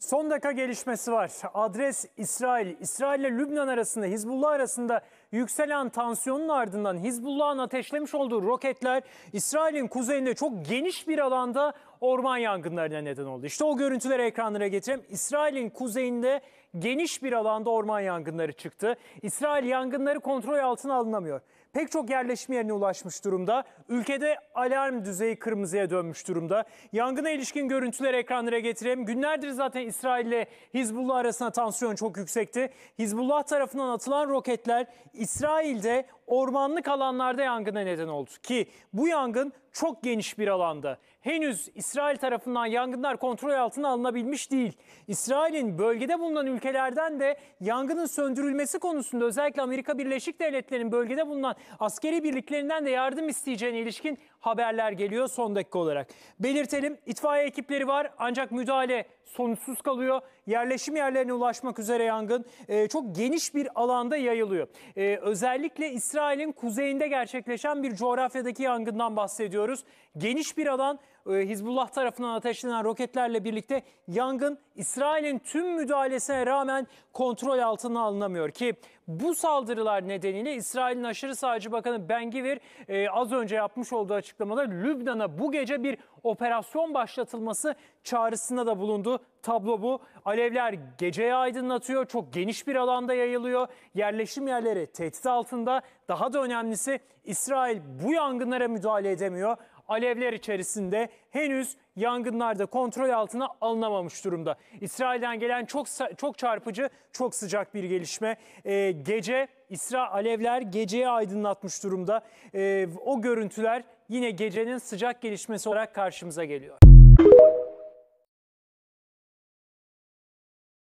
Son dakika gelişmesi var. Adres İsrail. İsrail ile Lübnan arasında, Hizbullah arasında yükselen tansiyonun ardından Hizbullah'ın ateşlemiş olduğu roketler İsrail'in kuzeyinde çok geniş bir alanda orman yangınlarına neden oldu. İşte o görüntüleri ekranlara getireyim. İsrail'in kuzeyinde geniş bir alanda orman yangınları çıktı. İsrail yangınları kontrol altına alınamıyor. Pek çok yerleşim yerine ulaşmış durumda. Ülkede alarm düzeyi kırmızıya dönmüş durumda. Yangına ilişkin görüntüler ekranlara getireyim. Günlerdir zaten İsrail ile Hizbullah arasında tansiyon çok yüksekti. Hizbullah tarafından atılan roketler İsrail'de ormanlık alanlarda yangına neden oldu. Ki bu yangın çok geniş bir alanda. Henüz İsrail tarafından yangınlar kontrol altına alınabilmiş değil. İsrail'in bölgede bulunan ülkelerden de yangının söndürülmesi konusunda özellikle Amerika Birleşik Devletleri'nin bölgede bulunan askeri birliklerinden de yardım isteyeceğine ilişkin haberler geliyor son dakika olarak. Belirtelim itfaiye ekipleri var ancak müdahale sonuçsuz kalıyor. Yerleşim yerlerine ulaşmak üzere yangın e, çok geniş bir alanda yayılıyor. E, özellikle İsrail'in kuzeyinde gerçekleşen bir coğrafyadaki yangından bahsediyoruz. Geniş bir alan e, Hizbullah tarafından ateşlenen roketlerle birlikte yangın İsrail'in tüm müdahalesine rağmen kontrol altına alınamıyor ki bu saldırılar nedeniyle İsrail'in aşırı sağcı bakanı Ben Gvir e, az önce yapmış olduğu açıklamada Lübnan'a bu gece bir operasyon başlatılması çağrısında da bulundu tablo bu. Alevler geceye aydınlatıyor, çok geniş bir alanda yayılıyor. Yerleşim yerleri tehdit altında. Daha da önemlisi İsrail bu yangınlara müdahale edemiyor. Alevler içerisinde henüz yangınlarda kontrol altına alınamamış durumda. İsrail'den gelen çok çok çarpıcı, çok sıcak bir gelişme. Ee, gece İsra alevler geceye aydınlatmış durumda. Ee, o görüntüler yine gecenin sıcak gelişmesi olarak karşımıza geliyor.